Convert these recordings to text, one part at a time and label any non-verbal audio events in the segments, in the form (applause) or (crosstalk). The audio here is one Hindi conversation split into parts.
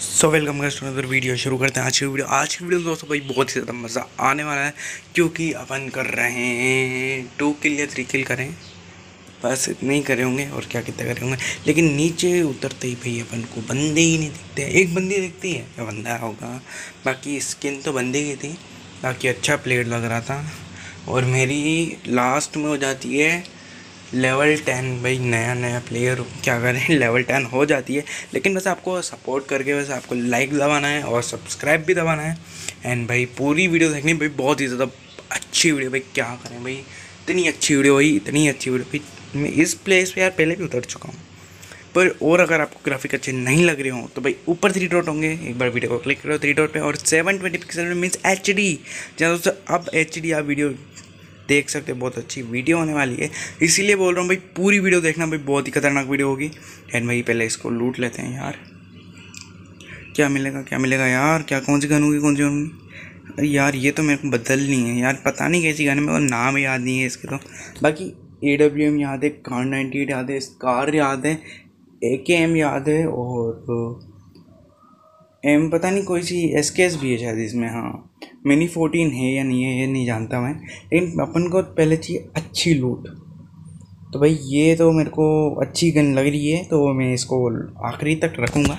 सो वेलकम का स्टूडेंट वीडियो शुरू करते हैं आज की वीडियो आज की वीडियो में दोस्तों भाई बहुत ही ज़्यादा मज़ा आने वाला है क्योंकि अपन कर रहे हैं टू किल या थ्री किल करें बस इतने ही करे होंगे और क्या कितना करे होंगे लेकिन नीचे उतरते ही भाई अपन को बंदे ही नहीं दिखते एक बंदी दिखती है या बंदा होगा बाकी स्किन तो बंदे की थी बाकी अच्छा प्लेट लग रहा था और मेरी लास्ट में हो जाती है लेवल टेन भाई नया नया प्लेयर क्या करें लेवल (laughs) टेन हो जाती है लेकिन बस आपको सपोर्ट करके बस आपको लाइक दबाना है और सब्सक्राइब भी दबाना है एंड भाई पूरी वीडियो देखनी भाई बहुत ही ज़्यादा अच्छी वीडियो भाई क्या करें भाई इतनी अच्छी वीडियो भाई इतनी अच्छी वीडियो भाई मैं इस प्लेस पर यार पहले भी उतर चुका हूँ पर और अगर आपको ग्राफिक अच्छे नहीं लग रहे हो तो भाई ऊपर थ्री डॉट होंगे एक बार वीडियो को क्लिक करो थ्री डॉट पे और seven twenty pixel means H D जहाँ दोस्तों अब एच डी आप वीडियो देख सकते हो बहुत अच्छी वीडियो होने वाली है इसीलिए बोल रहा हूँ भाई पूरी वीडियो देखना भाई बहुत ही खतरनाक वीडियो होगी एंड भाई पहले इसको लूट लेते हैं यार क्या मिलेगा क्या मिलेगा यार क्या कौन सी गन होगी कौन सी गन यार ये तो मेरे को बदल नहीं है यार पता नहीं कैसी गन है मेरे नाम याद नहीं है इसके तो बाकी ए डब्ल्यू एम याद है कार नाइन्टी एट याद है स्कार याद है ए के एम याद है और एम पता नहीं कोई सी एस के एस भी है शायद इसमें हाँ मिनी फोर्टीन है या नहीं है ये नहीं जानता मैं लेकिन अपन को पहले चाहिए अच्छी लूट तो भाई ये तो मेरे को अच्छी गन लग रही है तो मैं इसको आखिरी तक रखूँगा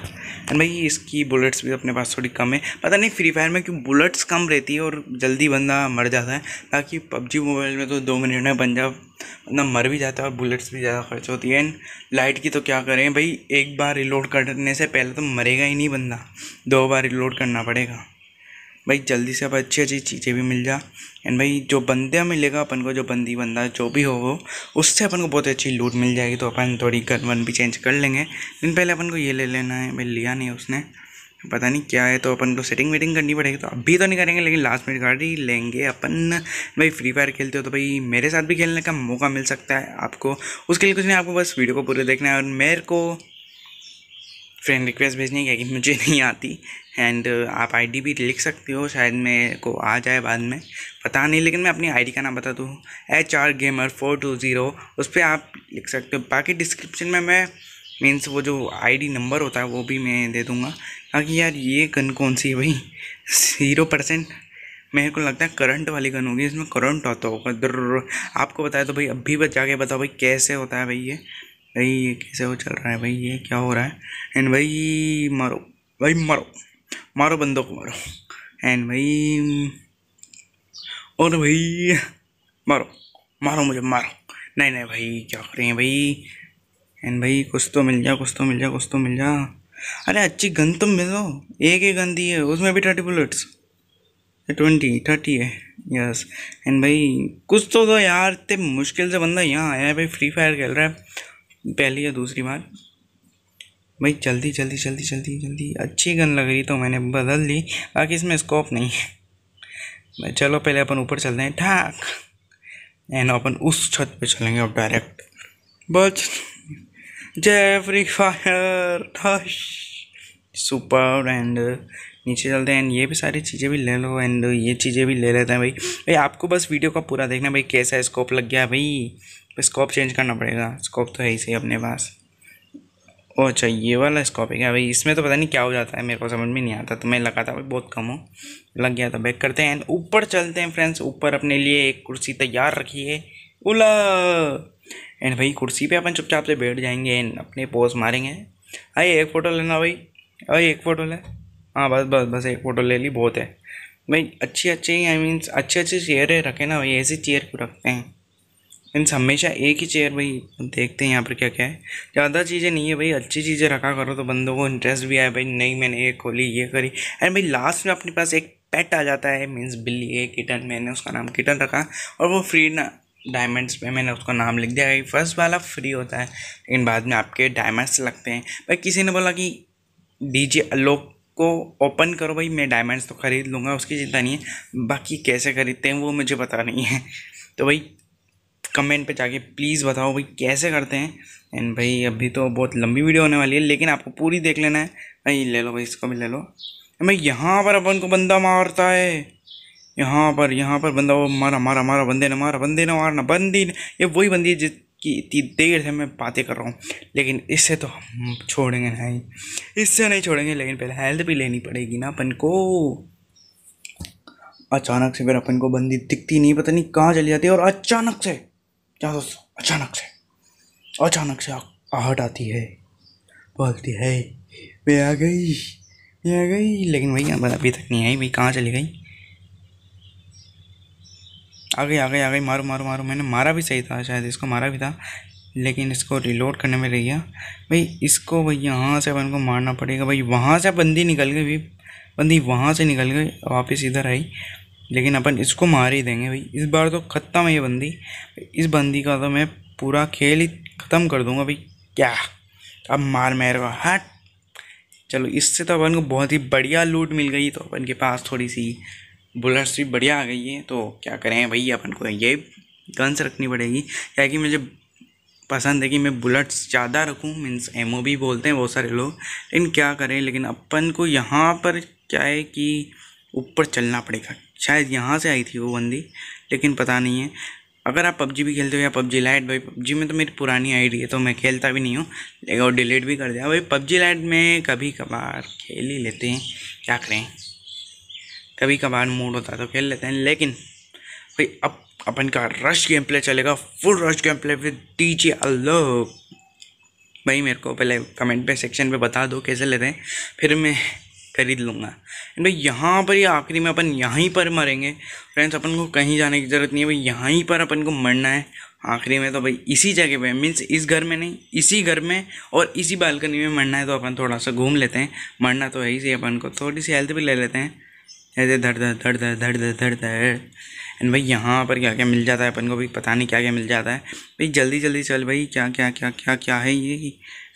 एंड भाई इसकी बुलेट्स भी अपने पास थोड़ी कम है पता नहीं फ्री फायर में क्यों बुलेट्स कम रहती है और जल्दी बंदा मर जाता है ताकि पबजी मोबाइल में तो दो मिनट में जा बंदा मर भी जाता है और बुलेट्स भी ज़्यादा खर्च होती है एंड लाइट की तो क्या करें भाई एक बार रिलोड करने से पहले तो मरेगा ही नहीं बंदा दो बार रिलोड करना पड़ेगा भाई जल्दी से अब अच्छी अच्छी चीज़ें भी मिल जा एंड भाई जो बंदा मिलेगा अपन को जो बंदी बंदा जो भी हो वो उससे अपन को बहुत अच्छी लूट मिल जाएगी तो अपन थोड़ी गन वन भी चेंज कर लेंगे लेकिन पहले अपन को ये ले लेना है भाई लिया नहीं उसने पता नहीं क्या है तो अपन को सेटिंग वेटिंग करनी पड़ेगी तो अभी तो नहीं करेंगे लेकिन लास्ट मिनट गाड़ी लेंगे अपन भाई फ्री फायर खेलते हो तो भाई मेरे साथ भी खेलने का मौका मिल सकता है आपको उसके लिए कुछ नहीं आपको बस वीडियो को पूरे देखना है और मेरे को फ्रेंड रिक्वेस्ट भेजनी है कि मुझे नहीं आती एंड uh, आप आईडी भी लिख सकते हो शायद मेरे को आ जाए बाद में पता नहीं लेकिन मैं अपनी आईडी का नाम बता दूँ H R gamer four two zero उस पर आप लिख सकते हो बाकी डिस्क्रिप्शन में मैं मीन्स वो जो आईडी नंबर होता है वो भी मैं दे दूँगा ताकि यार ये गन कौन सी है भाई ज़ीरो परसेंट मेरे को लगता है करंट वाली गन होगी इसमें करंट होता होगा आपको बताया तो भाई अभी बचा जाके बताओ भाई कैसे होता है भाई ये भाई ये कैसे हो चल रहा है भाई ये क्या हो रहा है एंड भाई मारो भाई मारो मारो बंदों को मारो एंड भाई और भाई मारो मारो मुझे मारो नहीं नहीं भाई क्या कर रहे हैं भाई एंड भाई कुछ तो मिल जा कुछ तो मिल जा कुछ तो मिल जा अरे अच्छी गन तो मिल दो एक ही गन दी है उसमें भी थर्टी बुलेट्स ट्वेंटी थर्टी है यस एंड भाई कुछ तो दो तो यार इतने मुश्किल से बंदा यहाँ आया है भाई फ्री फायर खेल रहा है पहली या दूसरी बार भाई जल्दी जल्दी जल्दी जल्दी जल्दी अच्छी गन लग रही तो मैंने बदल ली बाकी इसमें स्कोप नहीं है चलो पहले अपन ऊपर चलते हैं ठाक एंड अपन उस छत पे चलेंगे अब डायरेक्ट बच जय फ्री फायर सुपर एंड नीचे चलते हैं एंड ये भी सारी चीज़ें भी ले लो एंड ये चीज़ें भी ले लेते हैं भाई भाई आपको बस वीडियो का पूरा देखना भाई कैसा स्कोप लग गया भाई स्कोप चेंज करना पड़ेगा स्कोप तो है ही सही अपने पास ओ अच्छा ये वाला स्कॉप है क्या भाई इसमें तो पता नहीं क्या हो जाता है मेरे को समझ में नहीं आता तो मैं लगा था भाई बहुत कम हो लग गया था तो बैक करते हैं एंड ऊपर चलते हैं फ्रेंड्स ऊपर अपने लिए एक कुर्सी तैयार रखी है ओला एंड भाई कुर्सी पे अपन चुपचाप से बैठ जाएंगे एंड अपने पोज मारेंगे अरे एक फ़ोटो लेना भाई अरे एक फ़ोटो ले हाँ बस बस बस एक फ़ोटो ले ली बहुत है भाई अच्छी अच्छी आई मीन्स अच्छे अच्छे चेयर रखे ना भाई ऐसी चेयर क्यों रखते हैं मीन्स हमेशा एक ही चेयर भाई देखते हैं यहाँ पर क्या क्या है ज़्यादा चीज़ें नहीं है भाई अच्छी चीज़ें रखा करो तो बंदों को इंटरेस्ट भी आया भाई नहीं मैंने ये खोली ये करी एंड भाई लास्ट में अपने पास एक पेट आ जाता है मीन्स बिल्ली है किटन मैंने उसका नाम किटन रखा और वो फ्री ना डायमंड्स पे मैंने उसका नाम लिख दिया फर्स्ट वाला फ्री होता है लेकिन बाद में आपके डायमंड्स लगते हैं भाई किसी ने बोला कि डीजे अलोक को ओपन करो भाई मैं डायमंड्स तो ख़रीद लूँगा उसकी चिंता नहीं है बाकी कैसे ख़रीदते हैं वो मुझे पता नहीं है तो भाई कमेंट पे जाके प्लीज़ बताओ भाई कैसे करते हैं एंड भाई अभी तो बहुत लंबी वीडियो होने वाली है लेकिन आपको पूरी देख लेना है भाई ले लो भाई इसको भी ले लो भाई यहाँ पर अपन को बंदा मारता है यहाँ पर यहाँ पर बंदा वो मारा मारा मारा बंदे ने मारा बंदे ने मारना बंदी ये वही बंदी है जिस कि इतनी देर से मैं बातें कर रहा हूँ लेकिन इससे तो हम छोड़ेंगे नहीं इससे नहीं छोड़ेंगे लेकिन पहले हेल्थ भी लेनी पड़ेगी ना अपन को अचानक से फिर अपन को बंदी दिखती नहीं पता नहीं कहाँ चली जाती है और अचानक से क्या दोस्तों अचानक से अचानक से आहट आती है बोलती है मैं आ गई मैं आ गई लेकिन भैया अभी तक नहीं आई भाई कहाँ चली गई आ गई आ गई आ गई मारो मारो मारो मैंने मारा भी सही था शायद इसको मारा भी था लेकिन इसको रिलोड करने में रह गया भाई इसको भाई यहाँ से अपन को मारना पड़ेगा भाई वहाँ से बंदी निकल गई भाई बंदी वहाँ से निकल गई वापस इधर आई लेकिन अपन इसको मार ही देंगे भाई इस बार तो ख़त्म है ये बंदी इस बंदी का तो मैं पूरा खेल ही ख़त्म कर दूंगा भाई क्या अब मार मेरे को हट चलो इससे तो अपन को बहुत ही बढ़िया लूट मिल गई तो अपन के पास थोड़ी सी बुलेट भी बढ़िया आ गई है तो क्या करें भाई अपन को ये गन्स रखनी पड़ेगी क्या कि मुझे पसंद है कि मैं बुलेट्स ज़्यादा रखूँ मीन्स एम भी बोलते हैं बहुत सारे लोग लेकिन क्या करें लेकिन अपन को यहाँ पर क्या है कि ऊपर चलना पड़ेगा शायद यहाँ से आई थी वो बंदी लेकिन पता नहीं है अगर आप पबजी भी खेलते हो या पबजी लाइट भाई पबजी में तो मेरी पुरानी आईडी है तो मैं खेलता भी नहीं हूँ और डिलीट भी कर दिया भाई पबजी लाइट में कभी कभार खेल ही लेते हैं क्या करें कभी कभार मूड होता है तो खेल लेते हैं लेकिन भाई अब अपन का रश गेम प्ले चलेगा full rush game play with D J भाई मेरे को पहले कमेंट पे सेक्शन पे बता दो कैसे लेते हैं फिर मैं खरीद लूँगा भाई यहाँ पर ही आखिरी में अपन यहीं पर मरेंगे फ्रेंड्स अपन को कहीं जाने की ज़रूरत नहीं है भाई यहीं पर अपन को मरना है आखिरी में तो भाई इसी जगह पे मीन्स इस घर में नहीं इसी घर में और इसी बालकनी में मरना है तो अपन थोड़ा सा घूम लेते हैं मरना तो है ही सही अपन को थोड़ी सी हेल्थ भी ले लेते हैं ऐसे धड़ धड़ धड़ धड़ धड़ धड़ एंड भाई यहाँ पर क्या क्या मिल जाता है अपन को भी पता नहीं क्या क्या मिल जाता है भाई जल्दी जल्दी चल भाई क्या क्या क्या क्या क्या है ये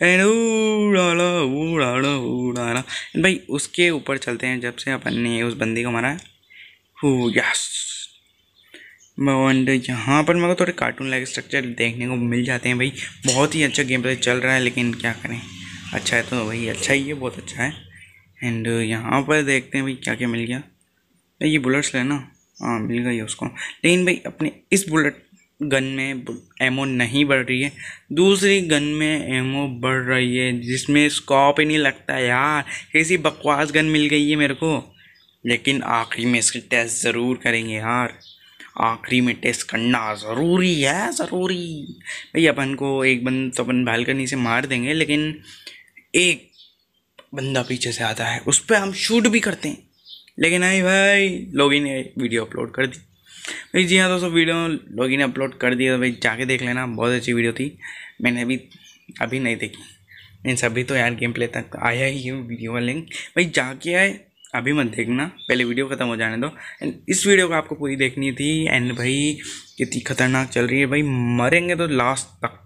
एंड उड़ाड़ा उड़ाड़ा उड़ाड़ा भाई उसके ऊपर चलते हैं जब से अपन ने उस बंदी को मारा हो यस एंड यहाँ पर मेरे को थोड़े कार्टून लाइक स्ट्रक्चर देखने को मिल जाते हैं भाई बहुत ही अच्छा गेम प्ले चल रहा है लेकिन क्या करें अच्छा है तो भाई अच्छा ही है बहुत अच्छा है एंड uh, यहाँ पर देखते हैं भाई क्या क्या मिल गया भाई ये बुलेट्स लेना हाँ मिल गई उसको लेकिन भाई अपने इस बुलेट गन में एमओ नहीं बढ़ रही है दूसरी गन में एमओ बढ़ रही है जिसमें स्कॉप ही नहीं लगता यार कैसी बकवास गन मिल गई है मेरे को लेकिन आखिरी में इसकी टेस्ट ज़रूर करेंगे यार आखिरी में टेस्ट करना ज़रूरी है ज़रूरी भाई अपन को एक बंद तो अपन बालकनी से मार देंगे लेकिन एक बंदा पीछे से आता है उस पर हम शूट भी करते हैं लेकिन नहीं भाई लोगी ने वीडियो अपलोड कर दी भाई जी हाँ दोस्तों वीडियो लोगी ने अपलोड कर दी तो भाई जाके देख लेना बहुत अच्छी वीडियो थी मैंने अभी अभी नहीं देखी इन सभी तो यार गेम प्ले तक तो आया ही है वीडियो का लिंक भाई जाके आए अभी मत देखना पहले वीडियो ख़त्म हो जाने दो एंड इस वीडियो को आपको पूरी देखनी थी एंड भाई कितनी खतरनाक चल रही है भाई मरेंगे तो लास्ट तक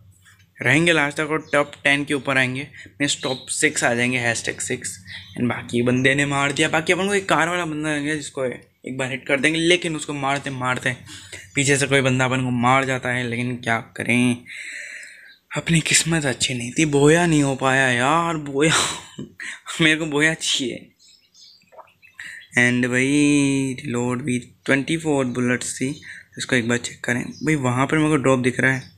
रहेंगे लास्ट तक और टॉप टेन के ऊपर आएंगे मीन्स टॉप सिक्स आ जाएंगे हैश टैग सिक्स एंड बाकी बंदे ने मार दिया बाकी अपन को एक कार वाला बंदा रहेंगे जिसको एक बार हिट कर देंगे लेकिन उसको मारते मारते पीछे से कोई बंदा अपन को मार जाता है लेकिन क्या करें अपनी किस्मत अच्छी नहीं थी बोया नहीं हो पाया यार बोया मेरे को बोया अच्छी है एंड भाई लोड भी ट्वेंटी फोर बुलेट्स थी इसको एक बार चेक करें भाई वहाँ पर मेरे को ड्रॉप दिख रहा है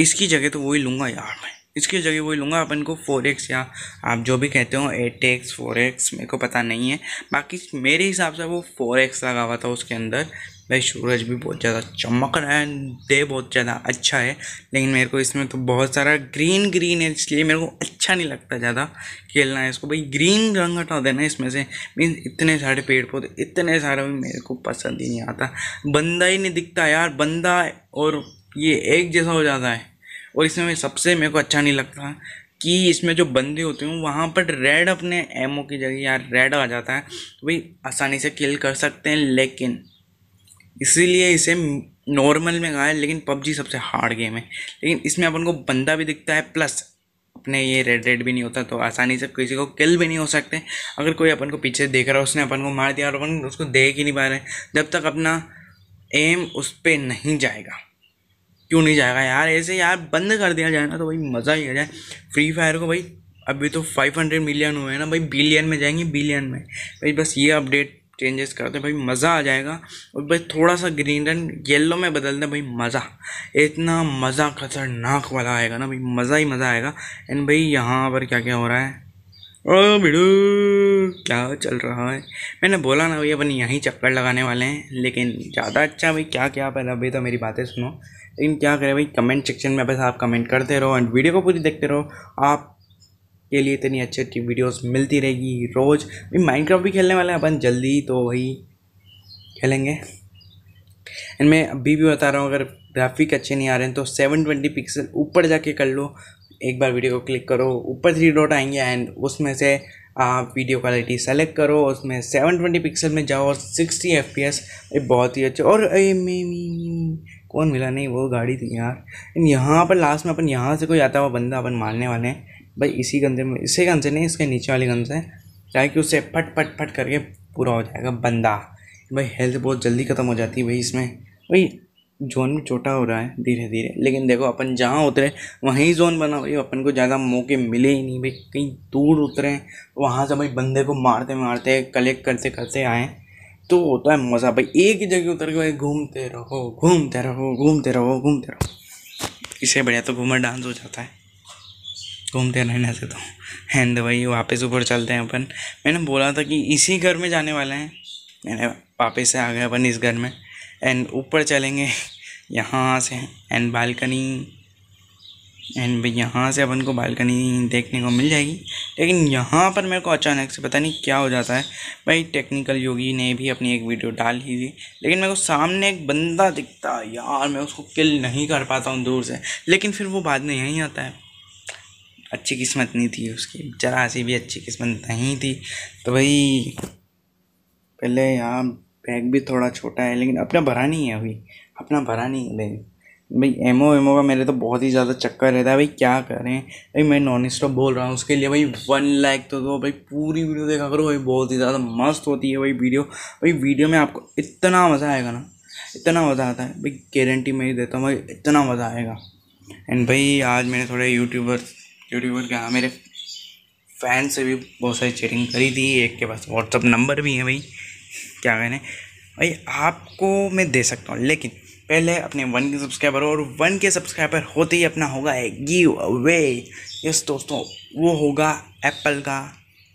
इसकी जगह तो वही लूँगा यार मैं इसकी जगह वही लूँगा अपन को फोर एक्स या आप जो भी कहते हो एट एक्स फोर एक्स मेरे को पता नहीं है बाकी मेरे हिसाब से वो फोर एक्स लगा हुआ था उसके अंदर भाई सूरज भी बहुत ज़्यादा चमक रहा है डे बहुत ज़्यादा अच्छा है लेकिन मेरे को इसमें तो बहुत सारा ग्रीन ग्रीन है इसलिए मेरे को अच्छा नहीं लगता ज़्यादा खेलना है इसको भाई ग्रीन रंग हटा देना इसमें से मीन इतने सारे पेड़ पौधे इतने सारे भी मेरे को पसंद ही नहीं आता बंदा ही नहीं दिखता यार बंदा और ये एक जैसा हो जाता है और इसमें मैं सबसे मेरे को अच्छा नहीं लगता कि इसमें जो बंदे होते हैं वहाँ पर रेड अपने एमओ की जगह यार रेड आ जाता है तो भाई आसानी से किल कर सकते हैं लेकिन इसीलिए इसे नॉर्मल में गाया लेकिन पबजी सबसे हार्ड गेम है लेकिन इसमें अपन को बंदा भी दिखता है प्लस अपने ये रेड रेड भी नहीं होता तो आसानी से किसी को किल भी नहीं हो सकते अगर कोई अपन को पीछे देख रहा है उसने अपन को मार दिया और अपन उसको देख ही नहीं पा रहे जब तक अपना एम उस पर नहीं जाएगा क्यों नहीं जाएगा यार ऐसे यार बंद कर दिया जाए ना तो भाई मज़ा ही आ जाए फ्री फायर को भाई अभी तो फाइव हंड्रेड मिलियन हुए हैं ना भाई बिलियन में जाएंगे बिलियन में भाई बस ये अपडेट चेंजेस कर दें भाई मज़ा आ जाएगा और भाई थोड़ा सा ग्रीन रन येलो में बदल दें भाई मज़ा इतना मज़ा खतरनाक वाला आएगा ना भाई मज़ा ही मज़ा आएगा एंड भाई यहाँ पर क्या क्या हो रहा है ओ क्या चल रहा है मैंने बोला ना भाई अपन यहीं चक्कर लगाने वाले हैं लेकिन ज़्यादा अच्छा भाई क्या क्या पहले अभी तो मेरी बातें सुनो लेकिन क्या करें भाई कमेंट सेक्शन में बस आप कमेंट करते रहो एंड वीडियो को पूरी देखते रहो आप के लिए इतनी अच्छी अच्छी वीडियोस मिलती रहेगी रोज़ माइनक्राफ्ट भी खेलने वाले हैं अपन जल्दी तो वही खेलेंगे एंड मैं अभी भी बता रहा हूँ अगर ग्राफिक अच्छे नहीं आ रहे हैं तो सेवन ट्वेंटी पिक्सल ऊपर जाके कर लो एक बार वीडियो को क्लिक करो ऊपर थ्री डॉट आएंगे एंड उसमें से आप वीडियो क्वालिटी सेलेक्ट करो उसमें सेवन ट्वेंटी पिक्सल में जाओ और सिक्सटी एफ पी एस बहुत ही अच्छा और ए, मी, मी, मी, कौन मिला नहीं वो गाड़ी थी यार यहाँ पर लास्ट में अपन यहाँ से कोई आता हुआ बंदा अपन मारने वाले हैं भाई इसी गंजे में इसी गंजे से नहीं इसके नीचे वाले गंज से ताकि उससे फट फट फट करके पूरा हो जाएगा बंदा भाई हेल्थ बहुत जल्दी ख़त्म हो जाती है भाई इसमें भाई जोन भी छोटा हो रहा है धीरे धीरे लेकिन देखो अपन जहाँ उतरे वहीं जोन बना भाई अपन को ज़्यादा मौके मिले ही नहीं भाई कहीं दूर उतरे वहाँ से भाई बंदे को मारते मारते कलेक्ट करते करते आएँ तो होता है मज़ा भाई एक ही जगह उतर के भाई घूमते रहो घूमते रहो घूमते रहो घूमते रहो इससे बढ़िया तो घूमर डांस हो जाता है घूमते रहने से तो एंड भाई वापस ऊपर चलते हैं अपन मैंने बोला था कि इसी घर में जाने वाला है मैंने वापस से आ गए अपन इस घर में एंड ऊपर चलेंगे यहाँ से एंड बालकनी एंड यहाँ से अपन को बालकनी देखने को मिल जाएगी लेकिन यहाँ पर मेरे को अचानक से पता नहीं क्या हो जाता है भाई टेक्निकल योगी ने भी अपनी एक वीडियो डाल ही थी लेकिन मेरे को सामने एक बंदा दिखता यार मैं उसको किल नहीं कर पाता हूँ दूर से लेकिन फिर वो बाद में यहीं आता है अच्छी किस्मत नहीं थी उसकी जरा सी भी अच्छी किस्मत नहीं थी तो भाई पहले यहाँ बैग भी थोड़ा छोटा है लेकिन अपना भरा नहीं है अभी अपना भरा नहीं है बैग भाई एमओ एमओ का मेरे तो बहुत ही ज़्यादा चक्कर रहता है भाई क्या करें भाई मैं नॉन स्टॉप बोल रहा हूँ उसके लिए भाई वन लाइक तो दो भाई पूरी वीडियो देखा करो भाई बहुत ही ज़्यादा मस्त होती है भाई वीडियो भाई वीडियो में आपको इतना मज़ा आएगा ना इतना मज़ा आता है भाई गारंटी मैं ही देता हूँ भाई इतना मज़ा आएगा एंड भाई आज मैंने थोड़े यूट्यूबर यूट्यूबर के मेरे फैन से भी बहुत सारी चेटिंग करी थी एक के पास व्हाट्सअप नंबर भी है भाई क्या कहने भाई आपको मैं दे सकता हूँ लेकिन पहले अपने वन के सब्सक्राइबर और वन के सब्सक्राइबर होते ही अपना होगा है गिव अवे यस दोस्तों वो होगा एप्पल का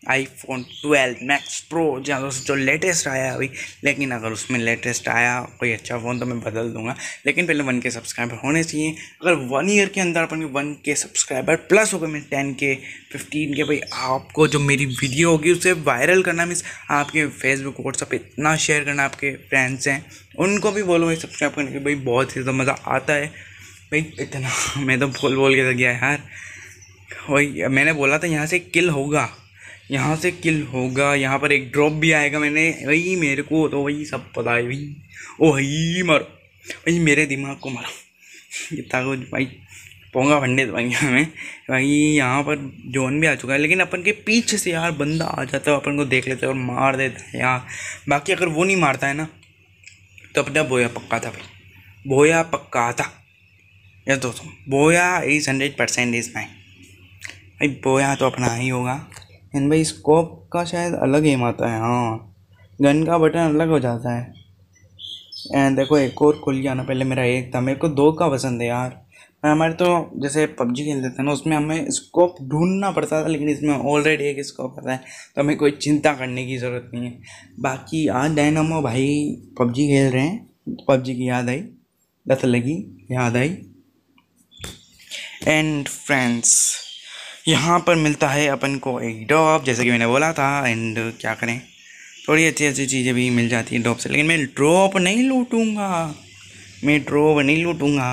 आईफोन 12 मैक्स प्रो जहाँ जो लेटेस्ट आया अभी लेकिन अगर उसमें लेटेस्ट आया कोई अच्छा फ़ोन तो मैं बदल दूंगा लेकिन पहले वन के सब्सक्राइबर होने चाहिए अगर वन ईयर के अंदर अपन वन के सब्सक्राइबर प्लस हो गए मैं टेन के फिफ्टीन के भाई आपको जो मेरी वीडियो होगी उसे वायरल करना मीन्स आपके फेसबुक व्हाट्सअप इतना शेयर करना आपके फ्रेंड्स हैं उनको भी बोलो भाई सब्सक्राइब करने के भाई बहुत ही ज़्यादा मज़ा आता है भाई इतना (laughs) मैं तो बोल बोल के थक तो गया यार वही मैंने बोला था यहाँ से किल होगा यहाँ से किल होगा यहाँ पर एक ड्रॉप भी आएगा मैंने वही मेरे को तो वही सब पता है भाई ओ वही मारो वही मेरे दिमाग को मारो इतना कुछ भाई पोंगा भंडे तो भाई हमें भाई यहाँ पर जोन भी आ चुका है लेकिन अपन के पीछे से यार बंदा आ जाता है अपन को देख लेता है और मार देता है यार बाकी अगर वो नहीं मारता है ना तो अपना बोया पक्का था भाई बोया पक्का था या दोस्तों बोया is hundred percent is my भाई बोया तो अपना ही होगा एंड भाई स्कोप का शायद अलग एम आता है हाँ गन का बटन अलग हो जाता है एंड देखो एक और खुल गया ना पहले मेरा एक था मेरे को दो का पसंद है यार हमारे तो जैसे पबजी खेलते थे ना उसमें हमें स्कोप ढूंढना पड़ता था लेकिन इसमें ऑलरेडी एक स्कोप आता है तो हमें कोई चिंता करने की ज़रूरत नहीं है बाकी आज हाँ, डायनामो भाई पबजी खेल रहे हैं पबजी की याद आई लत लगी याद आई एंड फ्रेंड्स यहाँ पर मिलता है अपन को एक डॉप जैसे कि मैंने बोला था एंड क्या करें थोड़ी अच्छी अच्छी चीज़ें भी मिल जाती है डॉप से लेकिन मैं ड्रॉप नहीं लूटूँगा मैं ड्रॉप नहीं लूटूँगा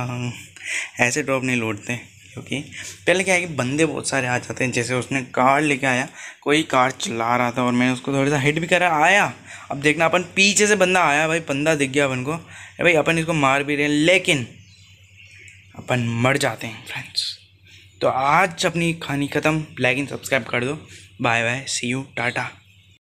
ऐसे ड्रॉप नहीं लूटते क्योंकि पहले क्या है कि बंदे बहुत सारे आ जाते हैं जैसे उसने कार लेके आया कोई कार चला रहा था और मैंने उसको थोड़ा सा हिट भी करा आया अब देखना अपन पीछे से बंदा आया भाई बंदा दिख गया अपन को भाई अपन इसको मार भी रहे हैं लेकिन अपन मर जाते हैं फ्रेंड्स तो आज अपनी कहानी ख़त्म लाइक एंड सब्सक्राइब कर दो bye bye see you Tata